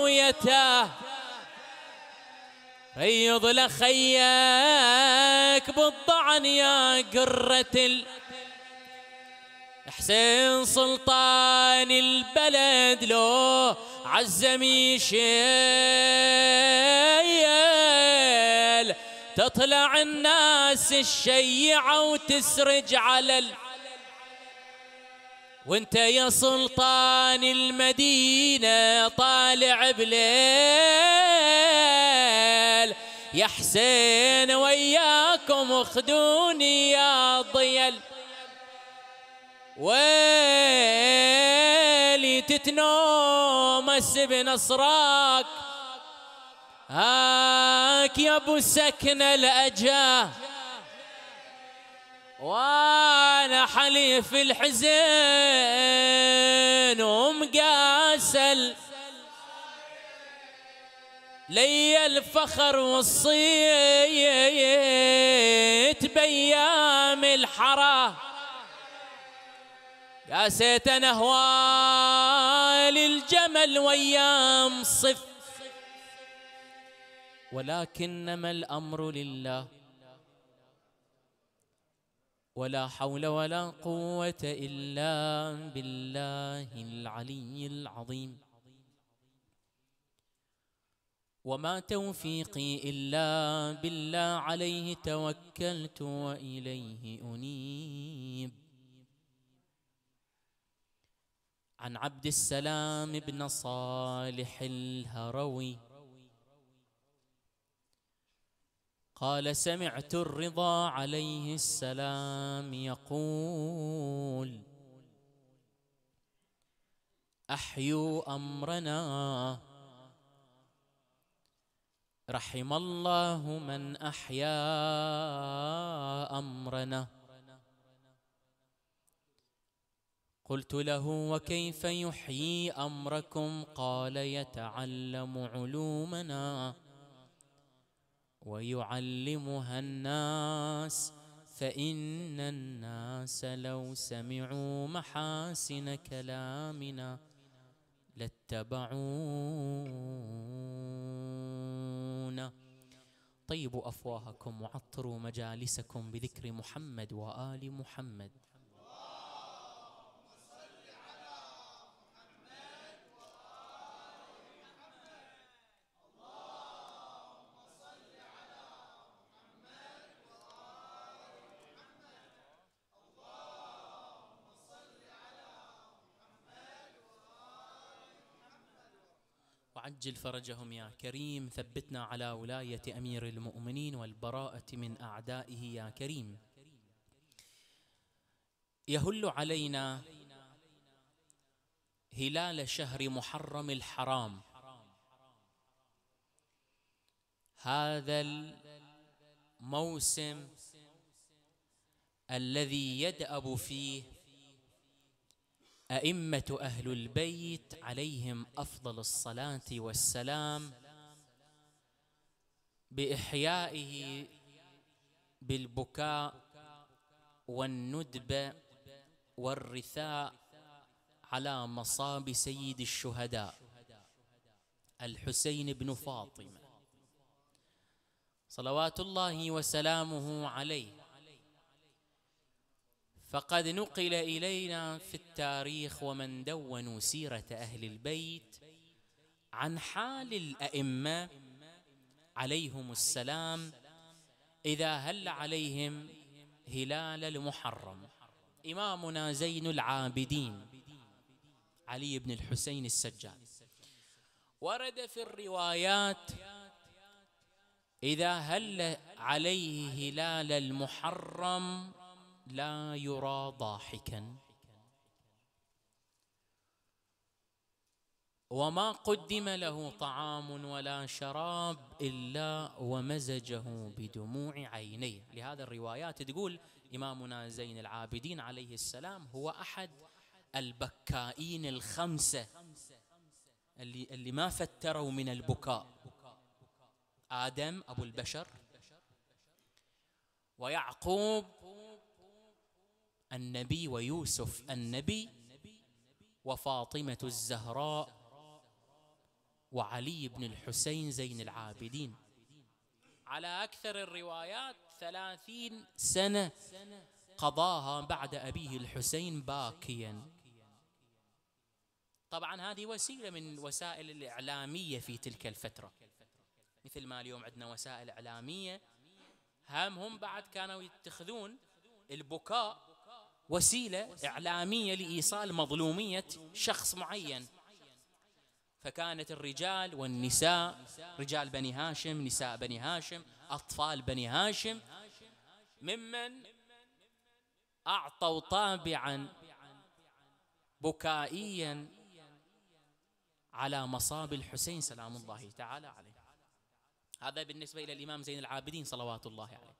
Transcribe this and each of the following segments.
زاويته فيض لخيك بالضعن يا قرة حسين سلطان البلد لو عزم يشيل تطلع الناس الشيعة وتسرج على الأرض وانت يا سلطان المدينة طالع بليل يا حسين وياكم اخدوني يا ضيل ويلي تتنومس بنصراك هاك يا ابو سكن الاجاه وانا حليف الحزين ومقاسل لي الفخر والصيت بيام الحرى قاسيت انا هوال الجمل ويام صف ولكنما الامر لله ولا حول ولا قوة إلا بالله العلي العظيم وما توفيقي إلا بالله عليه توكلت وإليه أنيب عن عبد السلام بن صالح الهروي قال سمعت الرضا عليه السلام يقول احيوا امرنا رحم الله من احيا امرنا قلت له وكيف يحيي امركم قال يتعلم علومنا ويعلمها الناس فإن الناس لو سمعوا محاسن كلامنا لاتبعونا طيبوا أفواهكم وعطروا مجالسكم بذكر محمد وآل محمد وعجل فرجهم يا كريم ثبتنا على ولاية أمير المؤمنين والبراءة من أعدائه يا كريم يهل علينا هلال شهر محرم الحرام هذا الموسم الذي يدأب فيه أئمة أهل البيت عليهم أفضل الصلاة والسلام بإحيائه بالبكاء والندب والرثاء على مصاب سيد الشهداء الحسين بن فاطمة صلوات الله وسلامه عليه فقد نقل إلينا في التاريخ ومن دونوا سيرة أهل البيت عن حال الأئمة عليهم السلام إذا هل عليهم هلال المحرم إمامنا زين العابدين علي بن الحسين السجاد ورد في الروايات إذا هل عليه هلال المحرم لا يرى ضاحكا وما قدم له طعام ولا شراب إلا ومزجه بدموع عينيه لهذا الروايات تقول إمامنا زين العابدين عليه السلام هو أحد البكائين الخمسة اللي, اللي ما فتروا من البكاء آدم أبو البشر ويعقوب النبي ويوسف النبي وفاطمة الزهراء وعلي بن الحسين زين العابدين على أكثر الروايات ثلاثين سنة قضاها بعد أبيه الحسين باكيا طبعا هذه وسيلة من وسائل الإعلامية في تلك الفترة مثل ما اليوم عندنا وسائل إعلامية هم هم بعد كانوا يتخذون البكاء وسيلة إعلامية لإيصال مظلومية شخص معين فكانت الرجال والنساء رجال بني هاشم نساء بني هاشم أطفال بني هاشم ممن أعطوا طابعا بكائيا على مصاب الحسين سلام الله تعالى عليه هذا بالنسبة إلى الإمام زين العابدين صلوات الله عليه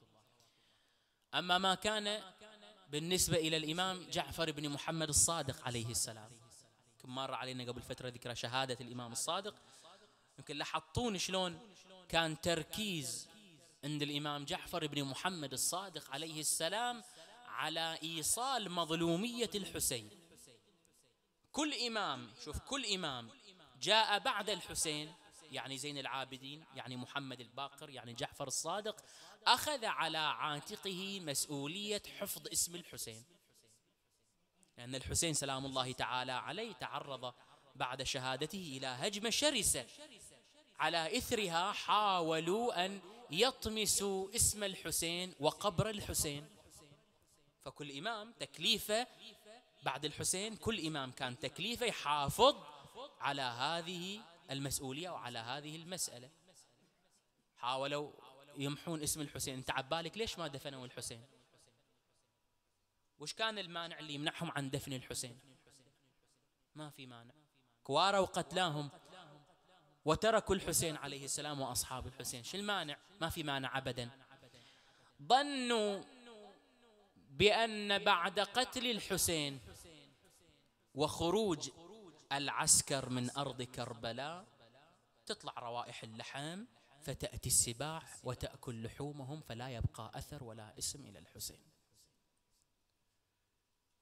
أما ما كان بالنسبة إلى الإمام جعفر بن محمد الصادق عليه السلام كم مر علينا قبل فترة ذكرى شهادة الإمام الصادق يمكن لاحظتون شلون كان تركيز عند الإمام جعفر بن محمد الصادق عليه السلام على إيصال مظلومية الحسين كل إمام شوف كل إمام جاء بعد الحسين يعني زين العابدين يعني محمد الباقر يعني جعفر الصادق أخذ على عاتقه مسؤولية حفظ اسم الحسين لأن الحسين سلام الله تعالى عليه تعرض بعد شهادته إلى هجمة شرسة على إثرها حاولوا أن يطمسوا اسم الحسين وقبر الحسين فكل إمام تكليفه بعد الحسين كل إمام كان تكليفه يحافظ على هذه المسؤولية وعلى هذه المسألة حاولوا يمحون اسم الحسين انت عبالك ليش ما دفنوا الحسين وش كان المانع اللي يمنعهم عن دفن الحسين ما في مانع كواروا قتلاهم وتركوا الحسين عليه السلام وأصحاب الحسين شو المانع ما في مانع أبدا ظنوا بأن بعد قتل الحسين وخروج العسكر من أرض كربلاء تطلع روائح اللحم فتأتي السباع وتأكل لحومهم فلا يبقى أثر ولا اسم إلى الحسين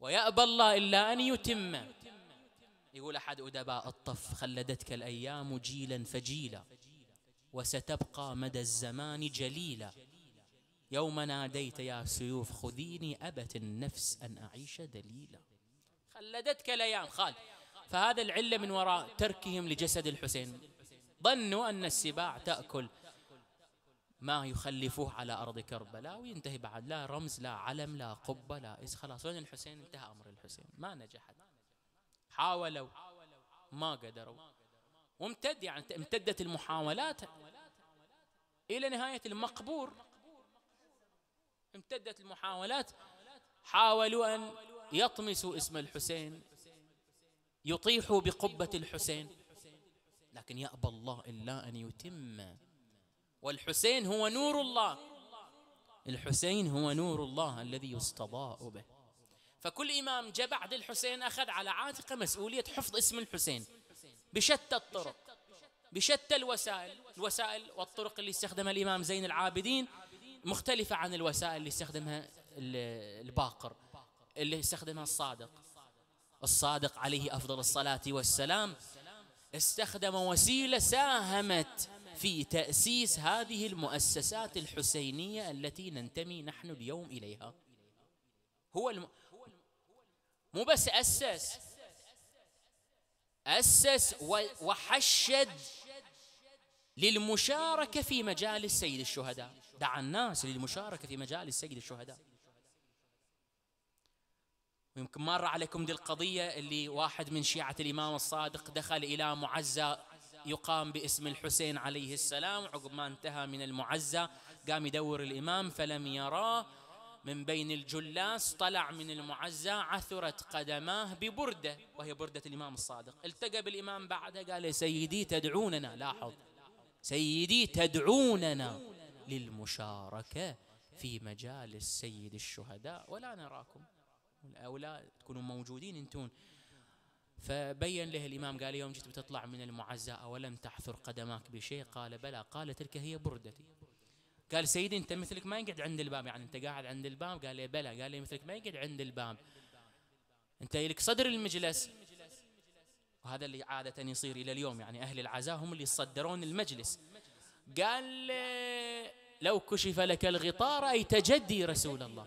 ويأبى الله إلا أن يتم يقول أحد أدباء الطف خلدتك الأيام جيلا فجيلا وستبقى مدى الزمان جليلا يوم ناديت يا سيوف خذيني أبت النفس أن أعيش دليلا خلدتك الأيام خالد فهذا العلة من وراء تركهم لجسد الحسين ظنوا أن السباع تأكل ما يخلفوه على أرض كربلاء وينتهي بعد لا رمز لا علم لا قبة لا إز خلاص وين الحسين انتهى أمر الحسين ما نجحت حاولوا ما قدروا وامتد يعني امتدت المحاولات إلى نهاية المقبور امتدت المحاولات حاولوا أن يطمسوا اسم الحسين يطيح بقبة الحسين لكن يأبى الله إلا أن يتم والحسين هو نور الله الحسين هو نور الله الذي يستضاء به فكل إمام جاء بعد الحسين أخذ على عاتقه مسؤولية حفظ اسم الحسين بشتى الطرق بشتى الوسائل الوسائل والطرق اللي استخدمها الإمام زين العابدين مختلفة عن الوسائل اللي استخدمها الباقر اللي استخدمها الصادق الصادق عليه أفضل الصلاة والسلام استخدم وسيلة ساهمت في تأسيس هذه المؤسسات الحسينية التي ننتمي نحن اليوم إليها هو الم... مو بس أسس أسس وحشد للمشاركة في مجال السيد الشهداء دعا الناس للمشاركة في مجال السيد الشهداء ويمكن مر عليكم دي القضية اللي واحد من شيعة الإمام الصادق دخل إلى معزى يقام باسم الحسين عليه السلام عقب ما انتهى من المعزى قام يدور الإمام فلم يراه من بين الجلاس طلع من المعزى عثرت قدماه ببردة وهي بردة الإمام الصادق التقى بالإمام بعدها قال يا سيدي تدعوننا لاحظ سيدي تدعوننا للمشاركة في مجالس سيد الشهداء ولا نراكم الأولى تكونوا موجودين انتون فبين له الإمام قال يوم جيت بتطلع من او لم تحثر قدماك بشيء قال بلى قال تلك هي بردتي قال سيدي أنت مثلك ما يقعد عند الباب يعني أنت قاعد عند الباب قال لي بلى قال لي مثلك ما يقعد عند الباب أنت لك صدر المجلس وهذا اللي عادة يصير إلى اليوم يعني أهل العزاء هم اللي يصدرون المجلس قال لو كشف لك الغطاء رأيت جدي رسول الله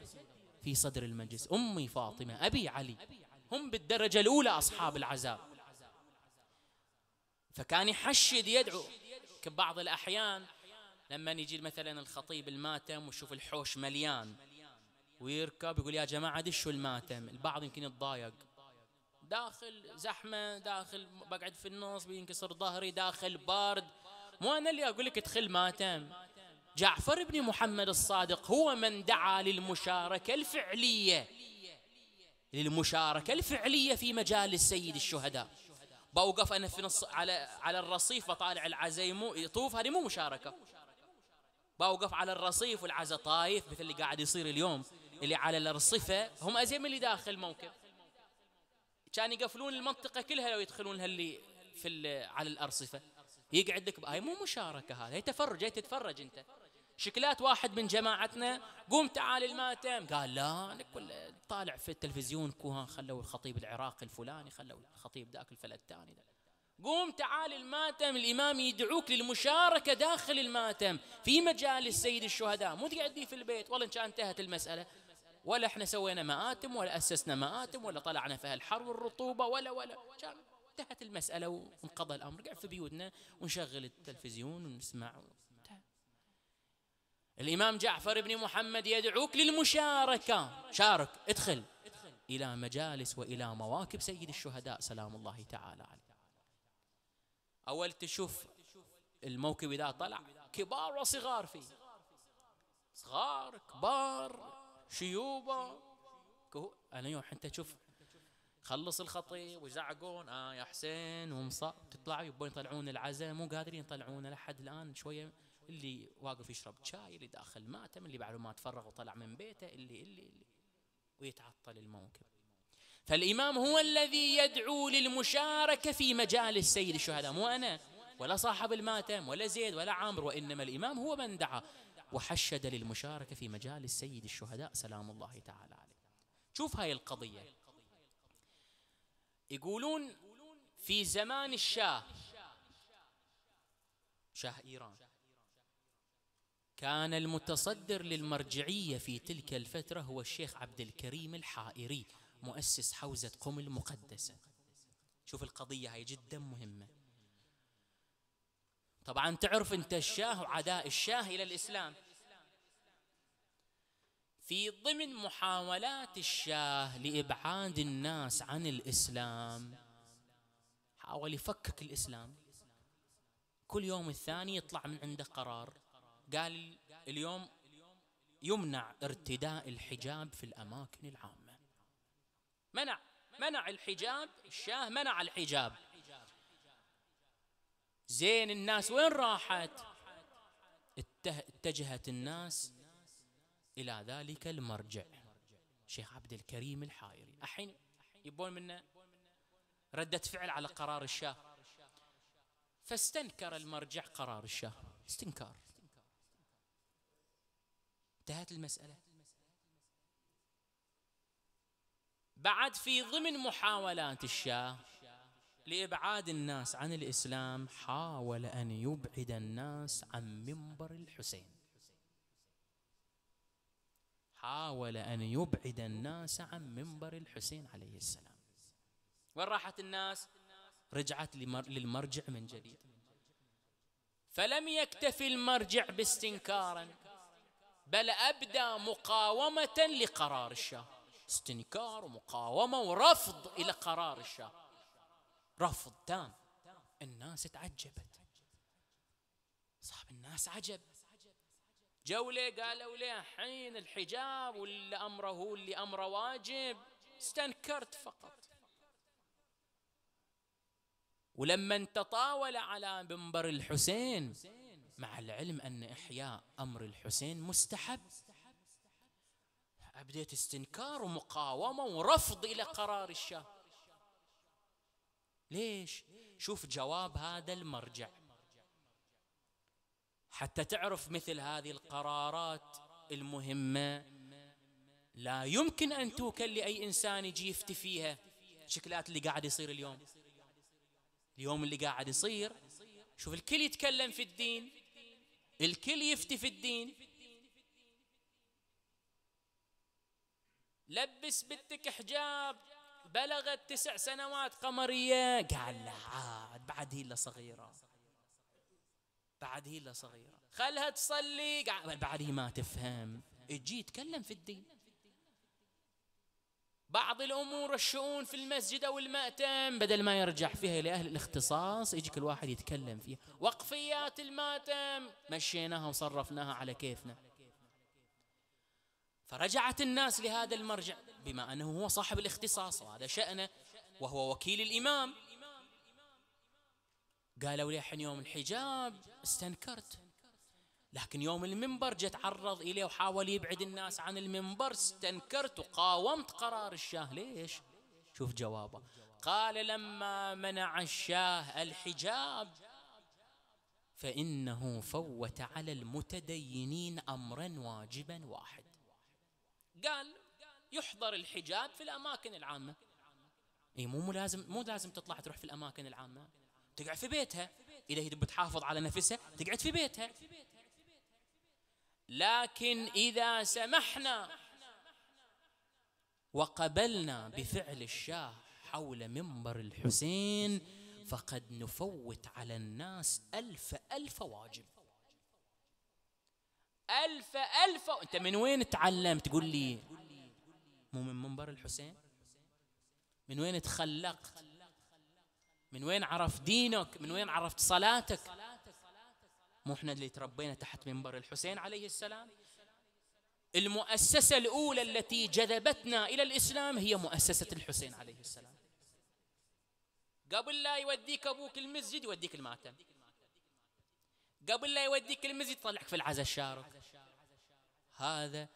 في صدر المجلس أمي فاطمة أبي علي هم بالدرجة الأولى أصحاب العزاء فكان يحشد يدعو كبعض بعض الأحيان لما يجي مثلا الخطيب الماتم ويشوف الحوش مليان ويركب يقول يا جماعة دشوا الماتم البعض يمكن يتضايق داخل زحمة داخل بقعد في النص بينكسر ظهري داخل بارد مو أنا اللي أقول لك ادخل ماتم جعفر بن محمد الصادق هو من دعا للمشاركة الفعلية للمشاركة الفعلية في مجال السيد الشهداء بوقف أنا في نص على على الرصيف وطالع العزيم يطوف هذه مو مشاركة بوقف على الرصيف والعزا طايف مثل اللي قاعد يصير اليوم اللي على الرصفة هم أزيم اللي داخل موكب كان يقفلون المنطقة كلها لو يدخلون اللي في على الأرصفة يقعد لك هاي مو مشاركه هذا هي تفرج هي تتفرج انت شكلات واحد من جماعتنا قوم تعال الماتم قال لا انا كل طالع في التلفزيون كوهان خلوا الخطيب العراقي الفلاني خلوا الخطيب ذاك الفلد الثاني قوم تعال الماتم الامام يدعوك للمشاركه داخل الماتم في مجالس سيد الشهداء مو تقعد في البيت والله ان شاء انتهت المساله ولا احنا سوينا مآتم ولا اسسنا مآتم ولا طلعنا في الحر والرطوبه ولا ولا كان انتهت المسألة وانقضى الأمر قاعد في بيوتنا ونشغل التلفزيون ونسمع الإمام جعفر بن محمد يدعوك للمشاركة شارك ادخل إلى مجالس وإلى مواكب سيد الشهداء سلام الله تعالى عليه أول تشوف الموكب إذا طلع كبار وصغار فيه صغار كبار شيوبة أنا يوم حتى تشوف خلص الخطيب ويزعقون اه يا حسين ومصا تطلعوا يبون يطلعون العزاء مو قادرين يطلعون لحد الان شويه اللي واقف يشرب شاي اللي داخل ماتم اللي بعد ما تفرغ وطلع من بيته اللي اللي, اللي ويتعطل الموكب فالامام هو الذي يدعو للمشاركه في مجالس سيد الشهداء مو انا ولا صاحب الماتم ولا زيد ولا عامر وانما الامام هو من دعا وحشد للمشاركه في مجالس سيد الشهداء سلام الله تعالى عليه شوف هاي القضيه يقولون في زمان الشاه شاه إيران كان المتصدر للمرجعية في تلك الفترة هو الشيخ عبد الكريم الحائري مؤسس حوزة قم المقدسة شوف القضية هي جدا مهمة طبعا تعرف انت الشاه وعداء الشاه إلى الإسلام في ضمن محاولات الشاه لإبعاد الناس عن الإسلام حاول يفكك الإسلام كل يوم الثاني يطلع من عنده قرار قال اليوم يمنع ارتداء الحجاب في الأماكن العامة منع منع الحجاب الشاه منع الحجاب زين الناس وين راحت اتجهت الناس إلى ذلك المرجع شيخ عبد الكريم الحائري الحين يبون منا ردة فعل على قرار الشاه فاستنكر المرجع قرار الشاه استنكار انتهت المسألة بعد في ضمن محاولات الشاه لإبعاد الناس عن الإسلام حاول أن يبعد الناس عن منبر الحسين حاول أن يبعد الناس عن منبر الحسين عليه السلام وين راحت الناس؟ رجعت للمرجع من جديد فلم يكتفي المرجع باستنكارا بل أبدى مقاومة لقرار الشاه استنكار ومقاومة ورفض إلى قرار الشاه رفض تام الناس تعجبت صاحب الناس عجب جولة قالوا له حين الحجاب واللي أمره هو اللي أمره واجب استنكرت فقط ولما تطاول على منبر الحسين مع العلم أن إحياء أمر الحسين مستحب أبديت استنكار ومقاومة ورفض إلى قرار الشاه ليش؟ شوف جواب هذا المرجع حتى تعرف مثل هذه القرارات المهمة لا يمكن أن توكل لأي إنسان يجي يفتي فيها شكلات اللي قاعد يصير اليوم اليوم اللي قاعد يصير شوف الكل يتكلم في الدين الكل يفتي في الدين لبس بنتك حجاب بلغت تسع سنوات قمرية قال لا عاد بعد هي صغيرة بعد هي صغيرة خلها تصلي بعد هي ما تفهم اجي تكلم في الدين بعض الأمور الشؤون في المسجد أو المأتم بدل ما يرجع فيها لأهل الاختصاص يجي كل واحد يتكلم فيها وقفيات الماتم مشيناها وصرفناها على كيفنا فرجعت الناس لهذا المرجع بما أنه هو صاحب الاختصاص وهذا شأنه وهو وكيل الإمام قالوا لي حين يوم الحجاب استنكرت لكن يوم المنبر جت عرض إليه وحاول يبعد الناس عن المنبر استنكرت وقاومت قرار الشاه ليش شوف جوابه قال لما منع الشاه الحجاب فإنه فوت على المتدينين أمرا واجبا واحد قال يحضر الحجاب في الأماكن العامة اي مو لازم مو لازم تطلع تروح في الاماكن العامه تقعد في بيتها إذا هي بتحافظ على نفسها تقعد في بيتها لكن إذا سمحنا وقبلنا بفعل الشاه حول منبر الحسين فقد نفوت على الناس ألف ألف واجب ألف ألف و... أنت من وين تعلم تقول لي مو من منبر الحسين من وين تخلقت من وين عرف دينك من وين عرفت صلاتك مو احنا اللي تربينا تحت منبر الحسين عليه السلام المؤسسة الأولى التي جذبتنا إلى الإسلام هي مؤسسة الحسين عليه السلام قبل لا يوديك أبوك المسجد يوديك الماتم قبل لا يوديك المسجد يطلعك في العزاء الشارك هذا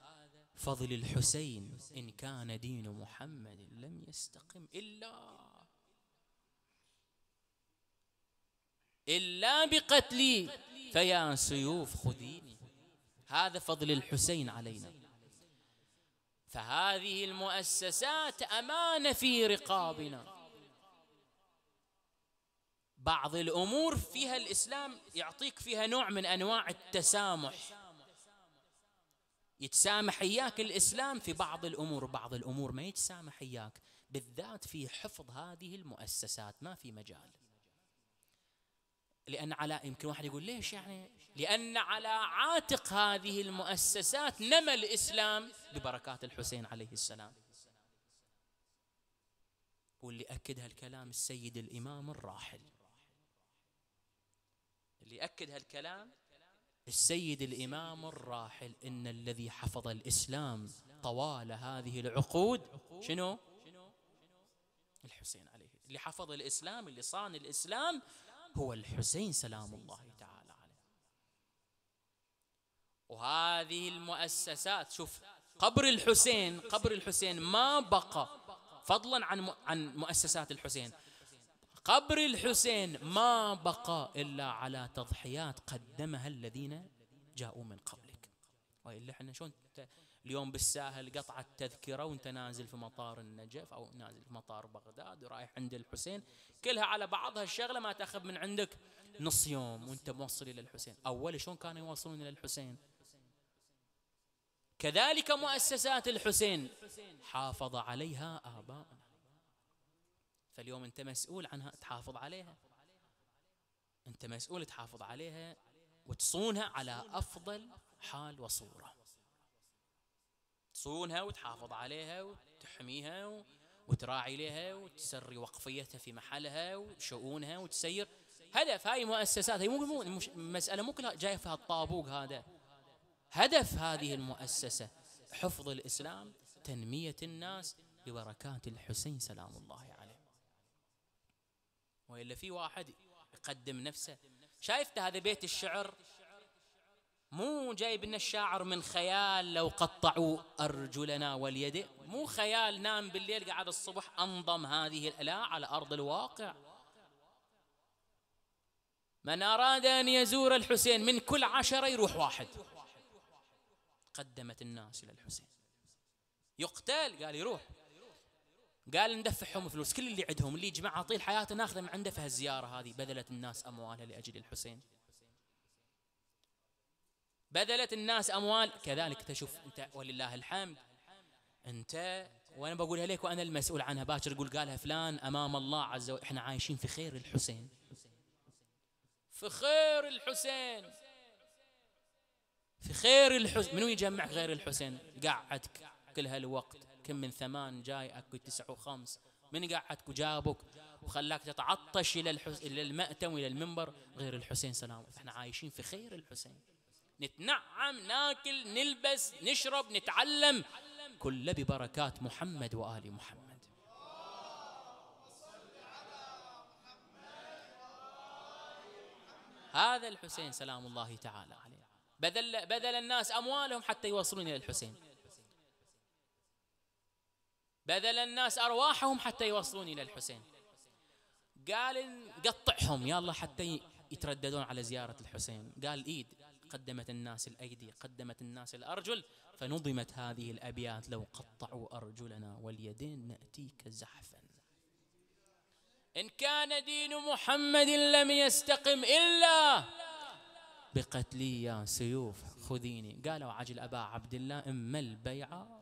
فضل الحسين إن كان دين محمد لم يستقم إلا إلا بقتلي فيا سيوف خذيني هذا فضل الحسين علينا فهذه المؤسسات أمانة في رقابنا بعض الأمور فيها الإسلام يعطيك فيها نوع من أنواع التسامح يتسامح إياك الإسلام في بعض الأمور بعض الأمور ما يتسامح إياك بالذات في حفظ هذه المؤسسات ما في مجال لأن على يمكن واحد يقول ليش يعني لأن على عاتق هذه المؤسسات نمى الإسلام ببركات الحسين عليه السلام واللي أكد هالكلام السيد الإمام الراحل اللي أكد هالكلام السيد الإمام الراحل إن الذي حفظ الإسلام طوال هذه العقود شنو؟ الحسين عليه اللي حفظ الإسلام اللي صان الإسلام هو الحسين سلام الله تعالى عليه وهذه المؤسسات شوف قبر الحسين قبر الحسين ما بقى فضلا عن عن مؤسسات الحسين قبر الحسين ما بقى إلا على تضحيات قدمها الذين جاءوا من قبلك وإلا احنا شلون اليوم بالساهل قطعت تذكرة وانت نازل في مطار النجف أو نازل في مطار بغداد ورايح عند الحسين كلها على بعضها الشغلة ما تأخذ من عندك نص يوم وانت موصل إلى الحسين أول شلون كانوا يوصلون إلى الحسين كذلك مؤسسات الحسين حافظ عليها آباؤنا فاليوم أنت مسؤول عنها تحافظ عليها أنت مسؤول تحافظ عليها وتصونها على أفضل حال وصورة تصونها وتحافظ عليها وتحميها وتراعي لها وتسري وقفيتها في محلها وشؤونها وتسير هدف هاي مؤسسات هي مو مش مسألة مو كلها جاية في الطابوق هذا هدف هذه المؤسسة حفظ الإسلام تنمية الناس ببركات الحسين سلام الله عليه وإلا في واحد يقدم نفسه شايفت هذا بيت الشعر مو جايب لنا الشاعر من خيال لو قطعوا أرجلنا واليد مو خيال نام بالليل قعد الصبح أنظم هذه الآلاء على أرض الواقع من أراد أن يزور الحسين من كل عشرة يروح واحد قدمت الناس إلى الحسين يقتل قال يروح قال ندفعهم فلوس كل اللي عندهم اللي يجمعها طيل حياته ناخذه من عنده في هالزيارة هذه بذلت الناس أموالها لأجل الحسين بذلت الناس أموال كذلك تشوف أنت ولله الحمد أنت وأنا بقولها لك وأنا المسؤول عنها باكر يقول قالها فلان أمام الله عز وجل إحنا عايشين في خير الحسين في خير الحسين في خير الحسين منو يجمع غير الحسين قعدك كل هالوقت كم من ثمان جاي اكو تسع وخمس من قعدك وجابك وخلاك تتعطش إلى, إلى المأتم وإلى المنبر غير الحسين سلام احنا عايشين في خير الحسين نتنعم ناكل نلبس نشرب نتعلم كل ببركات محمد وآل محمد هذا الحسين سلام الله تعالى عليه بذل, بذل الناس أموالهم حتى يوصلون إلى الحسين بذل الناس أرواحهم حتى يوصلون إلى الحسين قال نقطعهم يلا حتى يترددون على زيارة الحسين قال إيد قدمت الناس الأيدي قدمت الناس الأرجل فنظمت هذه الأبيات لو قطعوا أرجلنا واليدين نأتيك زحفا إن كان دين محمد لم يستقم إلا بقتلي يا سيوف خذيني قالوا عجل أبا عبد الله إما البيعة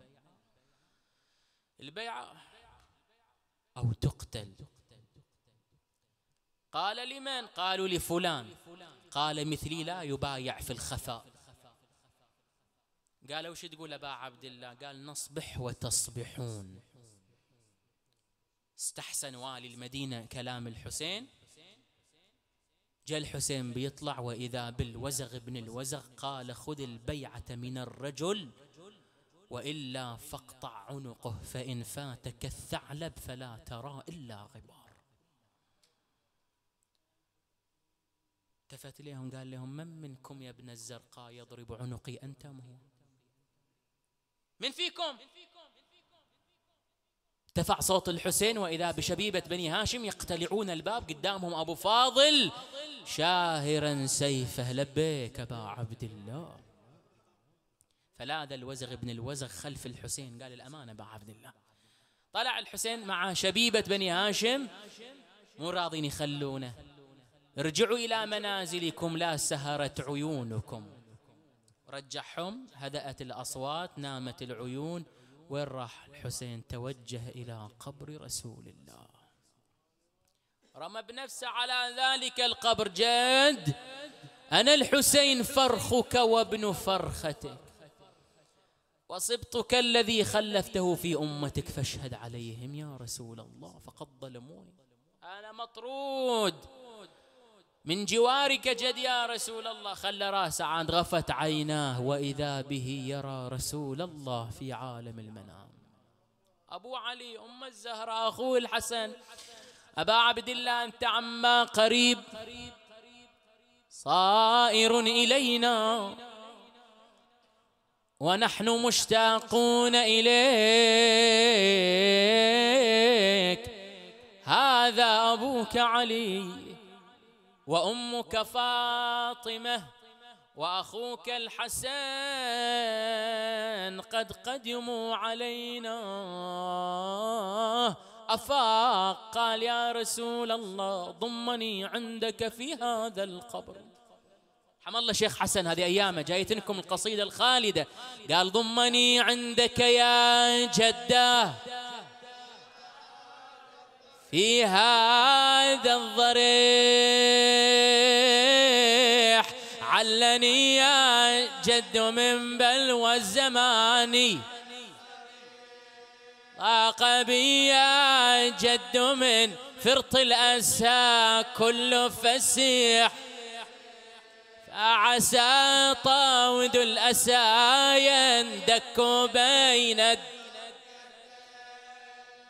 البيعة أو تقتل قال لمن قالوا لفلان قال مثلي لا يبايع في الخفاء قال وش تقول أبا عبد الله قال نصبح وتصبحون استحسن والي المدينة كلام الحسين جاء الحسين بيطلع وإذا بالوزغ ابن الوزغ قال خذ البيعة من الرجل وإلا فاقطع عنقه فإن فاتك الثعلب فلا ترى إلا غبار التفت إليهم قال لهم من منكم يا ابن الزرقاء يضرب عنقي أنت أم هو من فيكم ارتفع صوت الحسين وإذا بشبيبة بني هاشم يقتلعون الباب قدامهم أبو فاضل شاهرا سيفه لبيك أبا عبد الله فلاذ الوزغ ابن الوزغ خلف الحسين قال الأمانة أبا عبد الله طلع الحسين مع شبيبة بني هاشم مو راضين يخلونه ارجعوا إلى منازلكم لا سهرت عيونكم رجعهم هدأت الأصوات نامت العيون وين راح الحسين توجه إلى قبر رسول الله رمى بنفسه على ذلك القبر جد أنا الحسين فرخك وابن فرختك وصبتك الذي خلفته في أمتك فاشهد عليهم يا رسول الله فقد ظلموني أنا مطرود من جوارك جد يا رسول الله خلى راسه عاد غفت عيناه وإذا به يرى رسول الله في عالم المنام أبو علي أم الزهراء أخوه الحسن أبا عبد الله أنت عما قريب صائر إلينا ونحن مشتاقون إليك هذا أبوك علي وأمك فاطمة وأخوك الحسن قد قدموا علينا أفاق قال يا رسول الله ضمني عندك في هذا القبر حمى الله شيخ حسن هذه أيامه جايتنكم القصيدة الخالدة قال ضمني عندك يا جده في هذا الضريح علني يا جد من بلوى الزمان ضاق بي يا جد من فرط الأسى كل فسيح فعسى طاود الأسى يندك بين الدين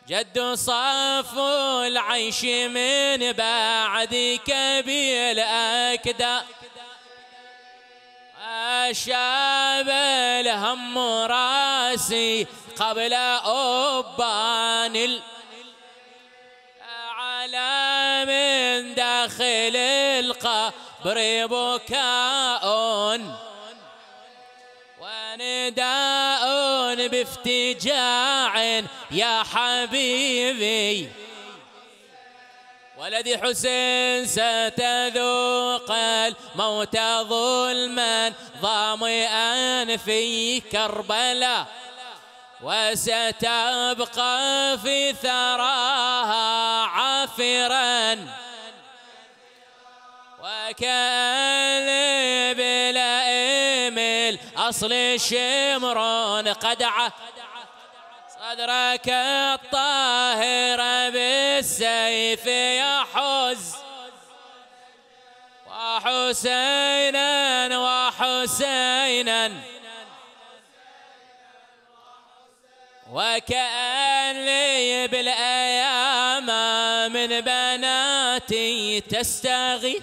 جد صاف العيش من بعد كبير أكدا أشاب الهم راسي قبل أبان على من داخل القبر بكاء افتجاع يا حبيبي ولدي حسين ستذوق الموت ظلما ظامئا في كربلاء وستبقى في ثراها عافرا وكأن اصل الشمرون قدعه صدرك الطاهر بالسيف يحز وحسينا وحسينا وكأن لي بالأيام من بناتي تستغيث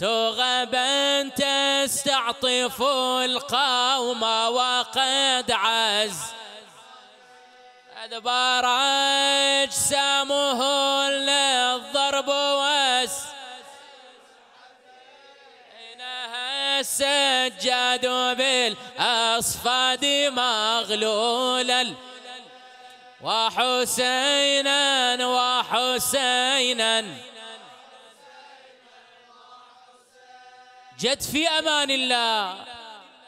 سغبا تستعطف القوم وقد عز أدبار أجسامه للضرب وس إنها السجاد بالأصفاد مغلولا وحسينا وحسينا جت في أمان الله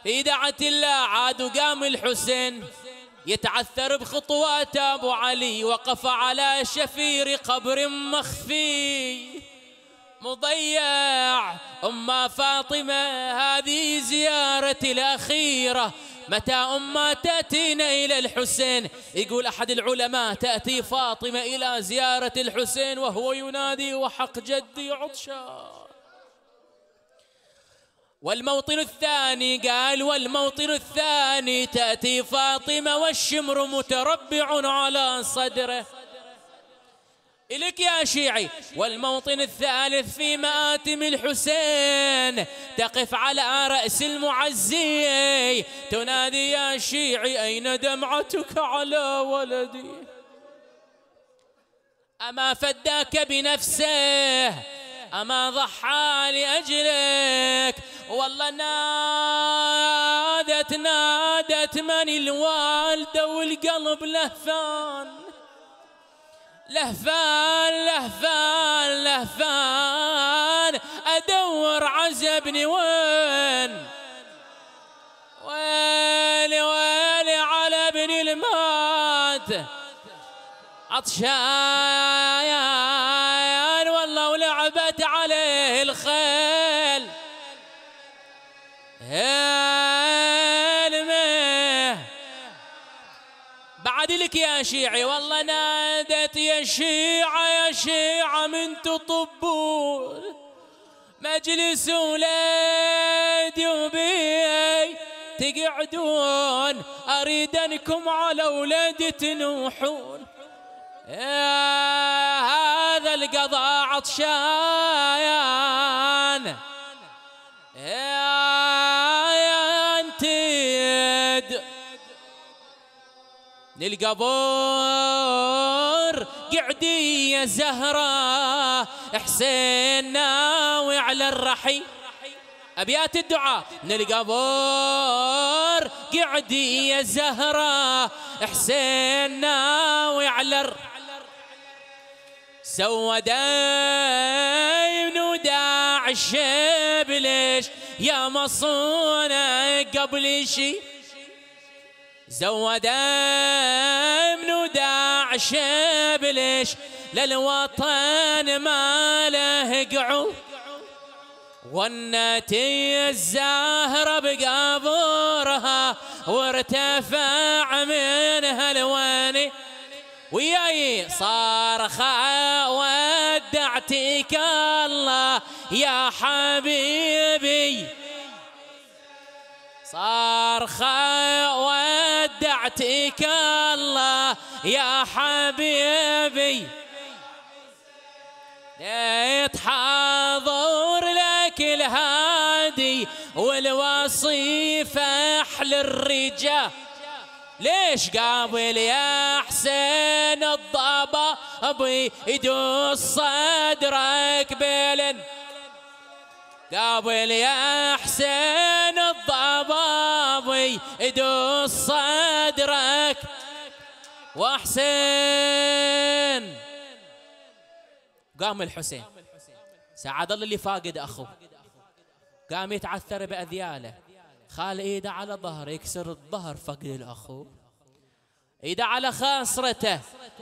في دعة الله عاد قام الحسين يتعثر بخطوات أبو علي وقف على شفير قبر مخفي مضيع أم فاطمة هذه زيارتي الأخيرة متى أم تأتينا إلى الحسين يقول أحد العلماء تأتي فاطمة إلى زيارة الحسين وهو ينادي وحق جدي عطشان والموطن الثاني قال والموطن الثاني تأتي فاطمة والشمر متربع على صدره إلك يا شيعي والموطن الثالث في مآتم الحسين تقف على رأس المعزي تنادي يا شيعي أين دمعتك على ولدي أما فداك بنفسه أما ضحى لأجلك والله نادت نادت من الوالدة والقلب لهفان لهفان لهفان لهفان أدور عز ابني وين ويلي ويلي على ابني المات عطشان شيعي والله نادت يا شيعة يا شيعة من تطبون مجلس ولادي وبيي تقعدون أريد أنكم على ولادي تنوحون يا هذا القضاء عطشان للقبور قعدي يا زهرة حسين ناوي على الرحي أبيات الدعاء من القبور قعدي يا زهرة حسين ناوي على الرحي سوى دايم وداع الشبلش يا مصونة قبل شي زود من داعش بلش للوطن ما له قعود والنتي الزاهرة بقبورها وارتفع منها الواني وياي صارخة ودعتك الله يا حبيبي صارخة يعطيك الله يا حبيبي ليت حاضر لك الهادي والوصيف احلى الرجال ليش قابل يا حسين الضبا يدوس صدرك بلن قابل يا حسين علي ادوس صدرك واحسن قام الحسين سعد الله اللي فاقد اخوه قام يتعثر باذياله خال ايده على ظهره يكسر الظهر فقد الاخو ايده على خاصرته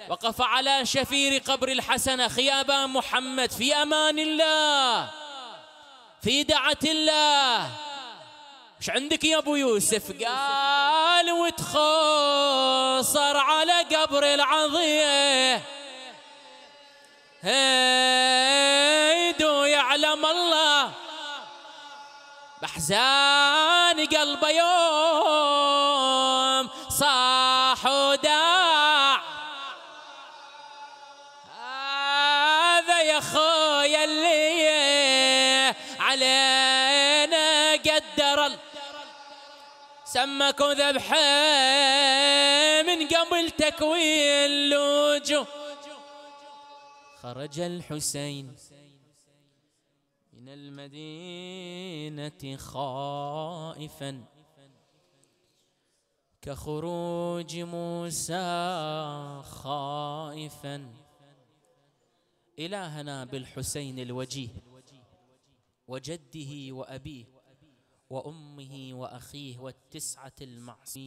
وقف على شفير قبر الحسن خيابان محمد في امان الله في دعه الله ش عندك يا ابو يوسف قال وتخصر على قبر العظيم هيدو يعلم الله بحزان قلبه يوم سمكوا ذبحة من قبل تكوين لوجو خرج الحسين من المدينة خائفا كخروج موسى خائفا إلهنا بالحسين الوجيه وجده وأبيه وأمه وأخيه والتسعة المعصين